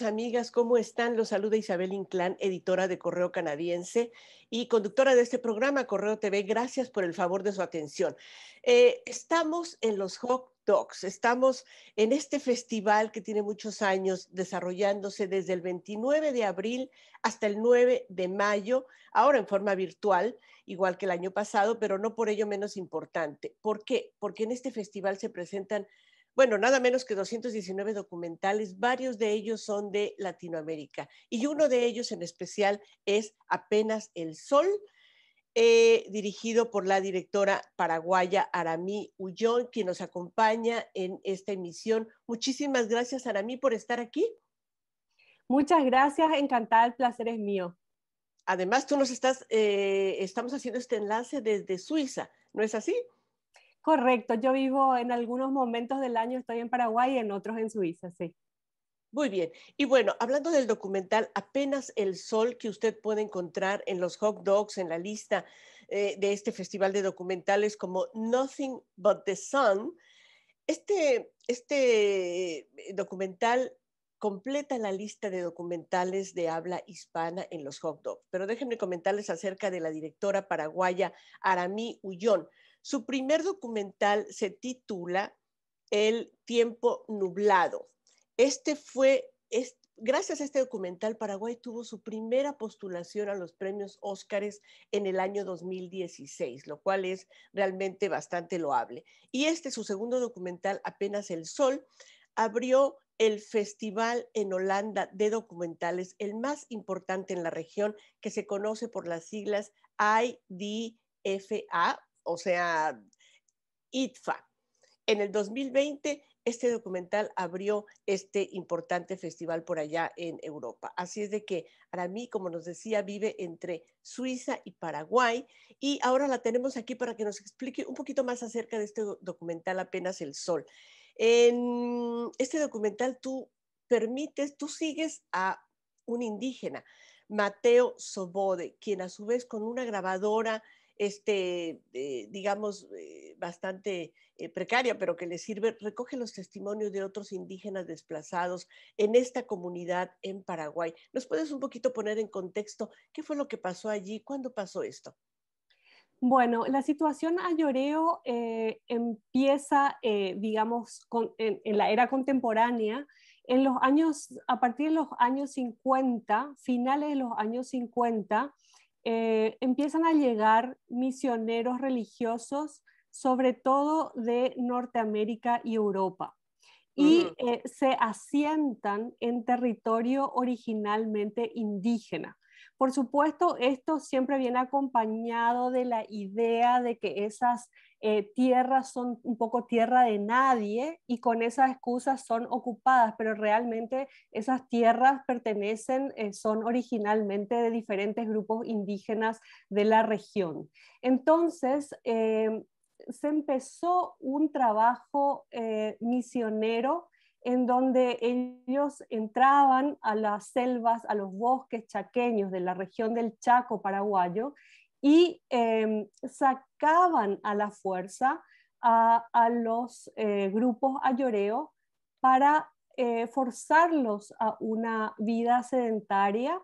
amigas, ¿cómo están? Los saluda Isabel Inclán, editora de Correo Canadiense y conductora de este programa Correo TV. Gracias por el favor de su atención. Eh, estamos en los Hot Dogs, estamos en este festival que tiene muchos años desarrollándose desde el 29 de abril hasta el 9 de mayo, ahora en forma virtual, igual que el año pasado, pero no por ello menos importante. ¿Por qué? Porque en este festival se presentan bueno, nada menos que 219 documentales, varios de ellos son de Latinoamérica y uno de ellos en especial es Apenas el Sol, eh, dirigido por la directora paraguaya Aramí Ullón, quien nos acompaña en esta emisión. Muchísimas gracias, Aramí, por estar aquí. Muchas gracias, encantada, el placer es mío. Además, tú nos estás, eh, estamos haciendo este enlace desde Suiza, ¿no es así? Correcto, yo vivo en algunos momentos del año, estoy en Paraguay y en otros en Suiza, sí. Muy bien. Y bueno, hablando del documental, apenas el sol que usted puede encontrar en los hot dogs, en la lista eh, de este festival de documentales como Nothing But the Sun, este, este eh, documental completa la lista de documentales de habla hispana en los hot dogs. Pero déjenme comentarles acerca de la directora paraguaya Aramí Ullón, su primer documental se titula El tiempo nublado. Este fue, gracias a este documental, Paraguay tuvo su primera postulación a los premios Óscares en el año 2016, lo cual es realmente bastante loable. Y este, su segundo documental, Apenas el Sol, abrió el festival en Holanda de documentales, el más importante en la región, que se conoce por las siglas IDFA o sea, ITFA. En el 2020, este documental abrió este importante festival por allá en Europa. Así es de que Aramí, como nos decía, vive entre Suiza y Paraguay y ahora la tenemos aquí para que nos explique un poquito más acerca de este documental Apenas el Sol. En este documental tú permites, tú sigues a un indígena, Mateo Sobode, quien a su vez con una grabadora este, eh, digamos, eh, bastante eh, precaria, pero que le sirve, recoge los testimonios de otros indígenas desplazados en esta comunidad en Paraguay. ¿Nos puedes un poquito poner en contexto qué fue lo que pasó allí? ¿Cuándo pasó esto? Bueno, la situación a lloreo empieza, digamos, en, en la era contemporánea, en los años, a partir de los años 50, finales de los años 50, eh, empiezan a llegar misioneros religiosos, sobre todo de Norteamérica y Europa, y eh, se asientan en territorio originalmente indígena. Por supuesto, esto siempre viene acompañado de la idea de que esas eh, tierras son un poco tierra de nadie y con esas excusas son ocupadas, pero realmente esas tierras pertenecen, eh, son originalmente de diferentes grupos indígenas de la región. Entonces, eh, se empezó un trabajo misionero en donde ellos entraban a las selvas, a los bosques chaqueños de la región del Chaco paraguayo y em, sacaban a la fuerza a, los eh, grupos ayoreos para eh, forzarlos a una vida sedentaria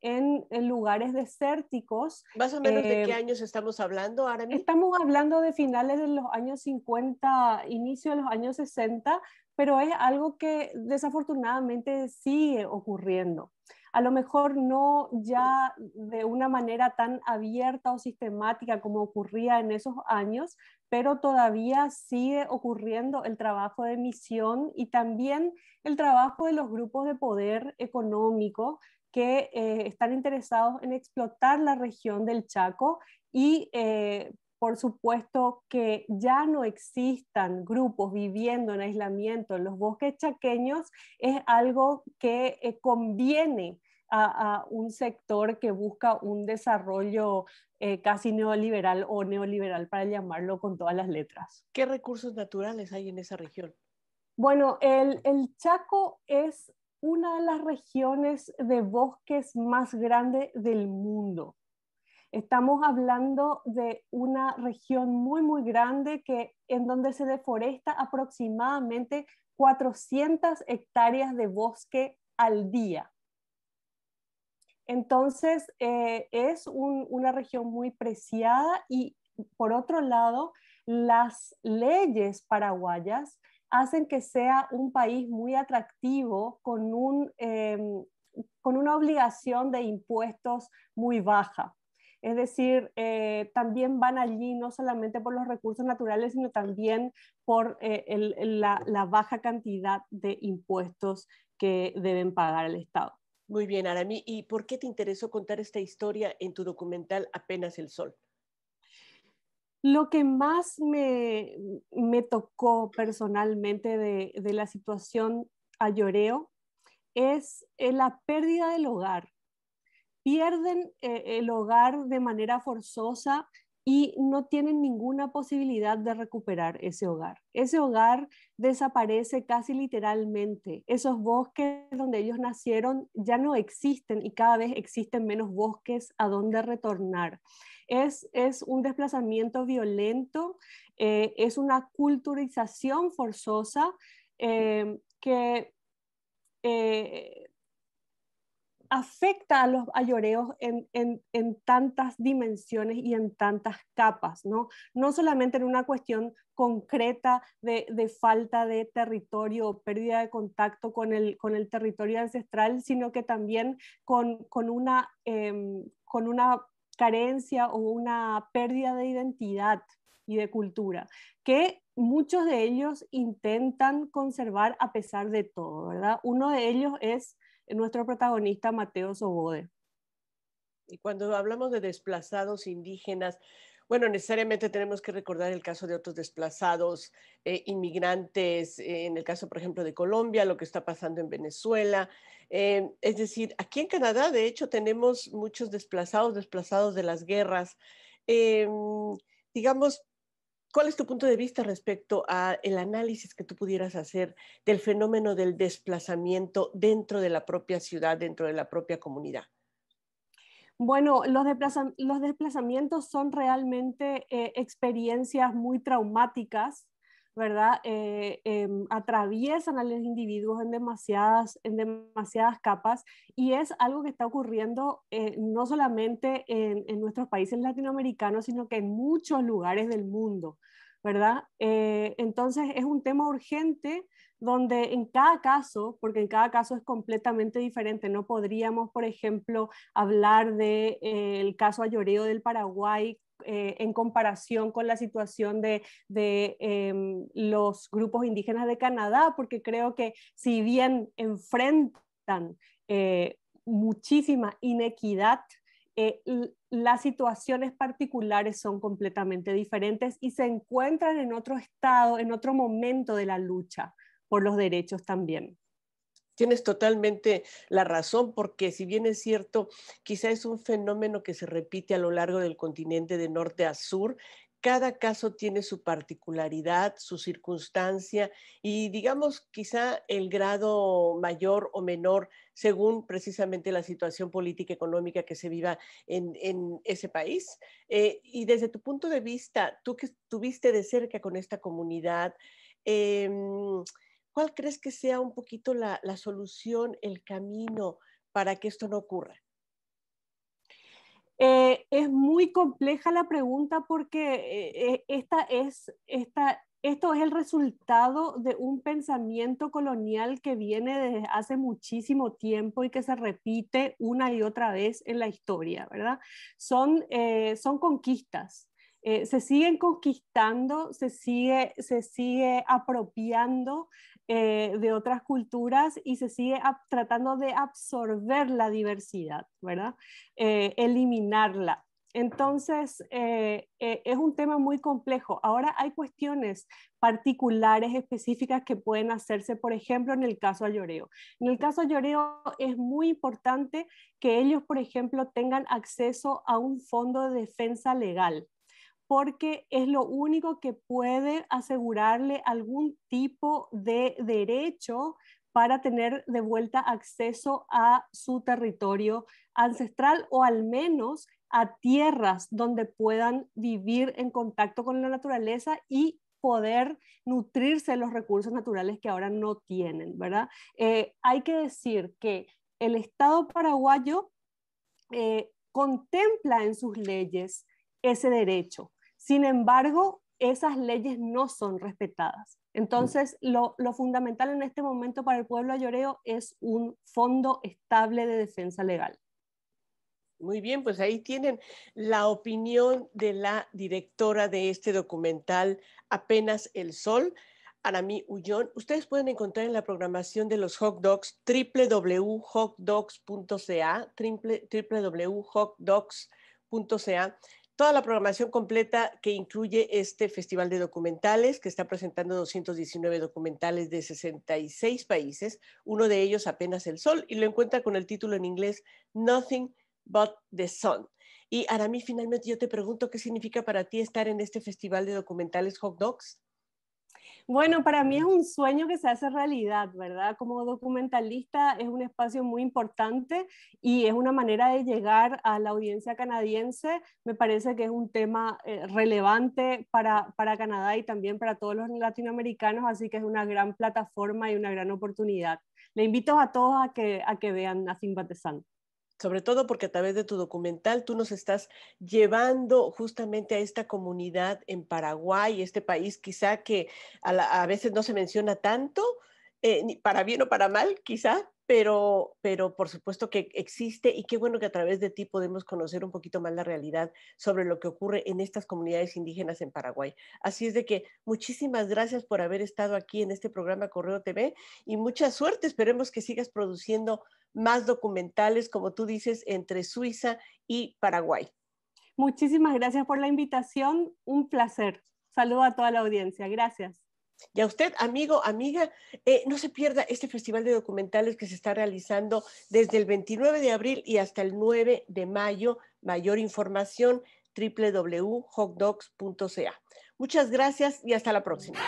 en, lugares desérticos. ¿Más o menos de qué eh, años estamos hablando ahora Estamos hablando de finales de los años 50, inicio de los años 60, pero es algo que desafortunadamente sigue ocurriendo. A lo mejor no ya de una manera tan abierta o sistemática como ocurría en esos años, pero todavía sigue ocurriendo el trabajo de misión y también el trabajo de los grupos de poder económico que eh, están interesados en explotar la región del Chaco y eh, por supuesto, que ya no existan grupos viviendo en aislamiento en los bosques chaqueños es algo que eh, conviene a, un sector que busca un desarrollo eh, casi neoliberal o neoliberal, para llamarlo con todas las letras. ¿Qué recursos naturales hay en esa región? Bueno, el, Chaco es una de las regiones de bosques más grandes del mundo. Estamos hablando de una región muy, muy grande que, en donde se deforesta aproximadamente 400 hectáreas de bosque al día. Entonces, eh, es una región muy preciada y, por otro lado, las leyes paraguayas hacen que sea un país muy atractivo con, em, con una obligación de impuestos muy baja. Es decir, eh, también van allí no solamente por los recursos naturales, sino también por eh, la, baja cantidad de impuestos que deben pagar el Estado. Muy bien, Arami. ¿Y por qué te interesó contar esta historia en tu documental Apenas el Sol? Lo que más me, tocó personalmente de, de la situación a lloreo es eh, la pérdida del hogar pierden eh, el hogar de manera forzosa y no tienen ninguna posibilidad de recuperar ese hogar. Ese hogar desaparece casi literalmente. Esos bosques donde ellos nacieron ya no existen y cada vez existen menos bosques a donde retornar. Es, es un desplazamiento violento, eh, es una culturización forzosa eh, que afecta a los ayoreos en, tantas dimensiones y en tantas capas, ¿no? No solamente en una cuestión concreta de, falta de territorio o pérdida de contacto con el, con el territorio ancestral, sino que también con, una, em, con una carencia o una pérdida de identidad y de cultura, que muchos de ellos intentan conservar a pesar de todo, ¿verdad? Uno de ellos es nuestro protagonista Mateo Sobode. Y cuando hablamos de desplazados indígenas, bueno, necesariamente tenemos que recordar el caso de otros desplazados, eh, inmigrantes, eh, en el caso, por ejemplo, de Colombia, lo que está pasando en Venezuela. Eh, es decir, aquí en Canadá, de hecho, tenemos muchos desplazados, desplazados de las guerras. Em, digamos, ¿Cuál es tu punto de vista respecto al análisis que tú pudieras hacer del fenómeno del desplazamiento dentro de la propia ciudad, dentro de la propia comunidad? Bueno, los, desplazamientos son realmente eh, experiencias muy traumáticas ¿verdad? Eh, em, atraviesan a los individuos en demasiadas, en demasiadas capas y es algo que está ocurriendo eh, no solamente en, nuestros países latinoamericanos, sino que en muchos lugares del mundo, ¿verdad? Eh, entonces es un tema urgente donde en cada caso, porque en cada caso es completamente diferente, no podríamos, por ejemplo, hablar del de, el caso Ayoreo del Paraguay eh, en comparación con la situación de, em, los grupos indígenas de Canadá, porque creo que si bien enfrentan eh, muchísima inequidad, eh, las situaciones particulares son completamente diferentes y se encuentran en otro estado, en otro momento de la lucha por los derechos también. Tienes totalmente la razón, porque si bien es cierto, quizá es un fenómeno que se repite a lo largo del continente de norte a sur, cada caso tiene su particularidad, su circunstancia y digamos quizá el grado mayor o menor según precisamente la situación política económica que se viva en, ese país. Eh, y desde tu punto de vista, tú que estuviste de cerca con esta comunidad, eh, ¿Cuál crees que sea un poquito la, solución, el camino para que esto no ocurra? Eh, es muy compleja la pregunta porque eh, eh, esta es, esta, esto es el resultado de un pensamiento colonial que viene desde hace muchísimo tiempo y que se repite una y otra vez en la historia, ¿verdad? Son, son conquistas. se siguen conquistando, se sigue, se sigue apropiando eh, de otras culturas y se sigue tratando de absorber la diversidad, ¿verdad? Eh, eliminarla. Entonces, eh, es un tema muy complejo. Ahora hay cuestiones particulares, específicas que pueden hacerse, por ejemplo, en el caso de Lloreo. En el caso de Lloreo es muy importante que ellos, por ejemplo, tengan acceso a un fondo de defensa legal porque es lo único que puede asegurarle algún tipo de derecho para tener de vuelta acceso a su territorio ancestral o al menos a tierras donde puedan vivir en contacto con la naturaleza y poder nutrirse de los recursos naturales que ahora no tienen, ¿verdad? Eh, hay que decir que el Estado paraguayo eh, contempla en sus leyes ese derecho, sin embargo, esas leyes no son respetadas. Entonces, mm. lo, fundamental en este momento para el pueblo ayoreo es un fondo estable de defensa legal. Muy bien, pues ahí tienen la opinión de la directora de este documental, Apenas el Sol, Aramí Ullón. Ustedes pueden encontrar en la programación de los hot dogs www.hotdogs.ca, www.hotdogs.ca toda la programación completa que incluye este festival de documentales, que está presentando 219 documentales de 66 países, uno de ellos apenas el sol, y lo encuentra con el título en inglés Nothing but the Sun. Y Aramí, finalmente yo te pregunto, ¿qué significa para ti estar en este festival de documentales Hot Dogs? Bueno, para mí es un sueño que se hace realidad, ¿verdad? Como documentalista es un espacio muy importante y es una manera de llegar a la audiencia canadiense. Me parece que es un tema eh, relevante para, Canadá y también para todos los latinoamericanos, así que es una gran plataforma y una gran oportunidad. Le invito a todos a que, a que vean a Sun sobre todo porque a través de tu documental tú nos estás llevando justamente a esta comunidad en Paraguay, este país quizá que a, veces no se menciona tanto, eh, para bien o para mal, quizá, pero, pero por supuesto que existe y qué bueno que a través de ti podemos conocer un poquito más la realidad sobre lo que ocurre en estas comunidades indígenas en Paraguay. Así es de que muchísimas gracias por haber estado aquí en este programa Correo TV y mucha suerte. Esperemos que sigas produciendo más documentales, como tú dices, entre Suiza y Paraguay. Muchísimas gracias por la invitación. Un placer. Saludo a toda la audiencia. Gracias. Y a usted, amigo, amiga, eh, no se pierda este festival de documentales que se está realizando desde el 29 de abril y hasta el 9 de mayo. Mayor información www.hogdocs.ca. Muchas gracias y hasta la próxima.